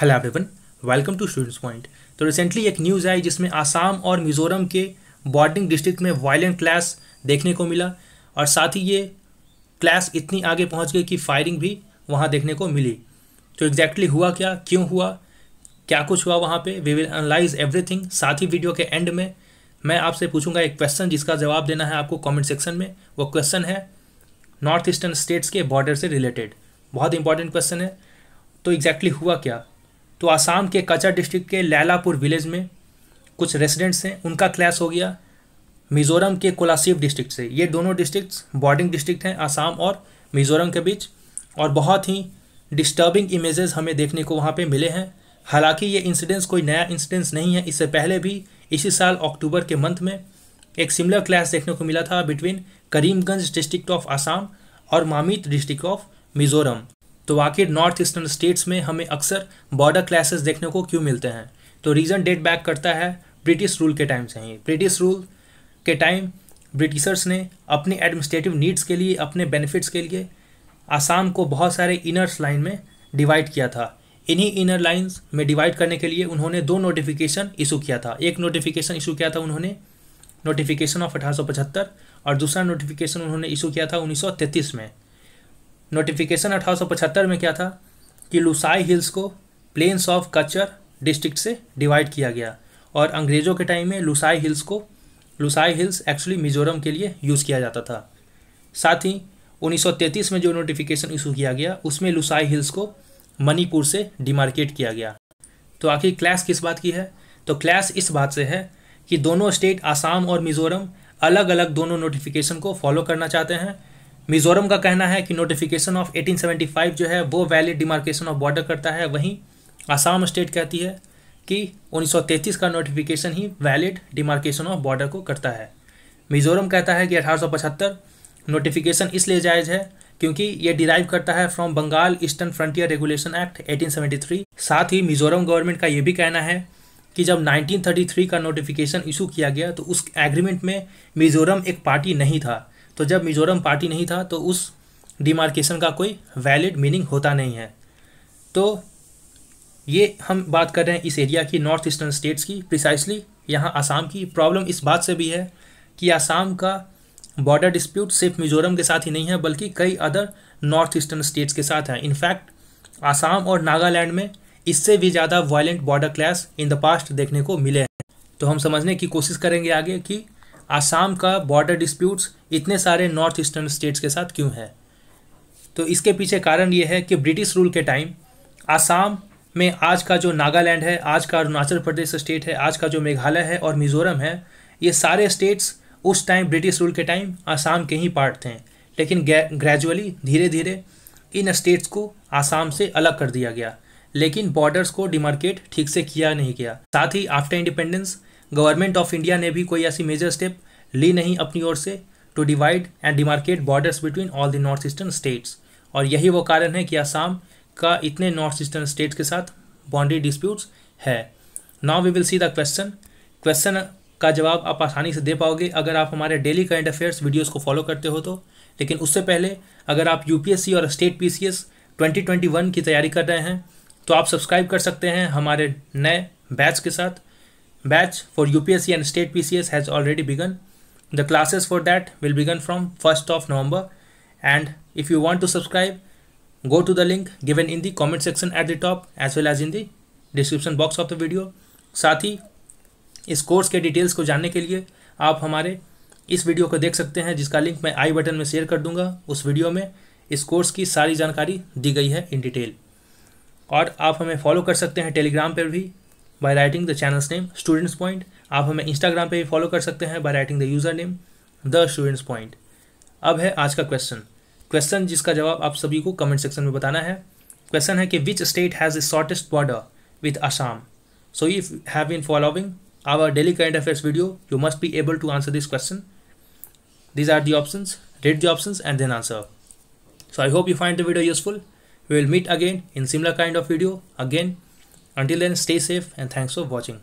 hello everyone welcome to Students Point तो recently एक news आई जिसमें आसाम और मिज़ोरम के बॉर्डिंग डिस्ट्रिक्ट में वायलेंट क्लास देखने को मिला और साथ ही ये क्लास इतनी आगे पहुंच गई कि फायरिंग भी वहां देखने को मिली तो एग्जैक्टली exactly हुआ क्या क्यों हुआ क्या कुछ हुआ वहाँ पर वी विल अनलाइज एवरीथिंग साथ ही वीडियो के एंड में मैं आपसे पूछूंगा एक क्वेश्चन जिसका जवाब देना है आपको कमेंट सेक्शन में वो क्वेश्चन है नॉर्थ ईस्टर्न स्टेट्स के बॉर्डर से रिलेटेड बहुत इंपॉर्टेंट क्वेश्चन है तो एग्जैक्टली exactly हुआ क्या तो आसाम के कचा डिस्ट्रिक्ट के लैलापुर विलेज में कुछ रेसिडेंट्स हैं उनका क्लैश हो गया मिजोरम के कोलासिब डिस्ट्रिक्ट से ये दोनों डिस्ट्रिक्ट्स बॉर्डिंग डिस्ट्रिक्ट हैं आसाम और मिजोरम के बीच और बहुत ही डिस्टर्बिंग इमेजेस हमें देखने को वहाँ पे मिले हैं हालांकि ये इंसिडेंस कोई नया इंसिडेंस नहीं है इससे पहले भी इसी साल अक्टूबर के मंथ में एक सिमिलर क्लैश देखने को मिला था between Karimganj district of Assam और मामित डिस्ट्रिक्ट ऑफ मिजोरम तो आखिर नॉर्थ ईस्टर्न स्टेट्स में हमें अक्सर बॉर्डर क्लासेस देखने को क्यों मिलते हैं तो रीज़न डेट बैक करता है ब्रिटिश रूल के टाइम से ही ब्रिटिश रूल के टाइम ब्रिटिशर्स ने अपने एडमिनिस्ट्रेटिव नीड्स के लिए अपने बेनिफिट्स के लिए आसाम को बहुत सारे इनर्स लाइन में डिवाइड किया था इन्हीं इनर लाइंस में डिवाइड करने के लिए उन्होंने दो नोटिफिकेशन इशू किया था एक नोटिफिकेशन इशू किया था उन्होंने नोटिफिकेशन ऑफ अठारह और दूसरा नोटिफिकेशन उन्होंने इशू किया था 1933 में नोटिफिकेशन अठारह में क्या था कि लुसाई हिल्स को प्लेन्स ऑफ कच्चर डिस्ट्रिक्ट से डिवाइड किया गया और अंग्रेज़ों के टाइम में लुसाई हिल्स को लुसाई हिल्स एक्चुअली मिजोरम के लिए यूज़ किया जाता था साथ ही 1933 में जो नोटिफिकेशन इशू किया गया उसमें लुसाई हिल्स को मणिपुर से डिमार्केट किया गया तो आखिर क्लास किस बात की है तो क्लास इस बात से है कि दोनों स्टेट आसाम और मिजोरम अलग अलग दोनों नोटिफिकेशन को फॉलो करना चाहते हैं मिजोरम का कहना है कि नोटिफिकेशन ऑफ 1875 जो है वो वैलिड डिमार्केशन ऑफ बॉर्डर करता है वहीं आसाम स्टेट कहती है कि 1933 का नोटिफिकेशन ही वैलिड डिमार्केशन ऑफ बॉर्डर को करता है मिजोरम कहता है कि 1875 नोटिफिकेशन इसलिए जायज़ है क्योंकि ये डिराइव करता है from Bengal Eastern Frontier Regulation Act 1873 साथ ही मिजोरम गवर्नमेंट का ये भी कहना है कि जब 1933 का नोटिफिकेशन इशू किया गया तो उस एग्रीमेंट में मिजोरम एक पार्टी नहीं था तो जब मिजोरम पार्टी नहीं था तो उस डिमार्केशन का कोई वैलिड मीनिंग होता नहीं है तो ये हम बात कर रहे हैं इस एरिया की नॉर्थ ईस्टर्न स्टेट्स की प्रिसाइसली यहाँ आसाम की प्रॉब्लम इस बात से भी है कि आसाम का बॉर्डर डिस्प्यूट सिर्फ मिजोरम के साथ ही नहीं है बल्कि कई अदर नॉर्थ ईस्टर्न स्टेट्स के साथ हैं इनफैक्ट आसाम और नागालैंड में इससे भी ज़्यादा violent border clash in the past देखने को मिले हैं तो हम समझने की कोशिश करेंगे आगे कि आसाम का बॉर्डर डिस्प्यूट्स इतने सारे नॉर्थ ईस्टर्न स्टेट्स के साथ क्यों है तो इसके पीछे कारण ये है कि ब्रिटिश रूल के टाइम आसाम में आज का जो नागालैंड है आज का अरुणाचल प्रदेश स्टेट है आज का जो मेघालय है और मिजोरम है ये सारे स्टेट्स उस टाइम ब्रिटिश रूल के टाइम आसाम के ही पार्ट थे लेकिन ग्रेजुअली धीरे धीरे इन स्टेट्स को आसाम से अलग कर दिया गया लेकिन बॉर्डर्स को डिमार्केट ठीक से किया नहीं गया साथ ही after independence government of India ने भी कोई ऐसी मेजर स्टेप ली नहीं अपनी ओर से to divide and demarcate borders between all the north eastern states और यही वो कारण है कि आसाम का इतने नॉर्थ ईस्टर्न स्टेट्स के साथ बाउंड्री डिस्प्यूट्स है now we will see the question question का जवाब आप आसानी से दे पाओगे अगर आप हमारे डेली करंट अफेयर्स वीडियोज़ को फॉलो करते हो तो लेकिन उससे पहले अगर आप यू और स्टेट पी 2021 की तैयारी कर रहे हैं तो आप सब्सक्राइब कर सकते हैं हमारे नए बैच के साथ batch for UPSC and state PCS has already begun the classes for that will begin from 1st of november and if you want to subscribe go to the link given in the comment section at the top as well as in the description box of the video साथ ही इस course के details को जानने के लिए आप हमारे इस वीडियो को देख सकते हैं जिसका लिंक मैं आई बटन में शेयर कर दूंगा उस वीडियो में इस कोर्स की सारी जानकारी दी गई है इन डिटेल और आप हमें फॉलो कर सकते हैं टेलीग्राम पर भी by writing the channel's name Students Point आप हमें इंस्टाग्राम पे भी फॉलो कर सकते हैं by writing the user name the Students Point अब है आज का क्वेश्चन क्वेश्चन जिसका जवाब आप सभी को कमेंट सेक्शन में बताना है क्वेश्चन है कि which state has the shortest border with Assam so if have been following our daily current affairs video you must be able to answer this question these are the option read the option and then answer so I hope you find the video useful we will meet again in similar kind of video again until then stay safe and thanks for watching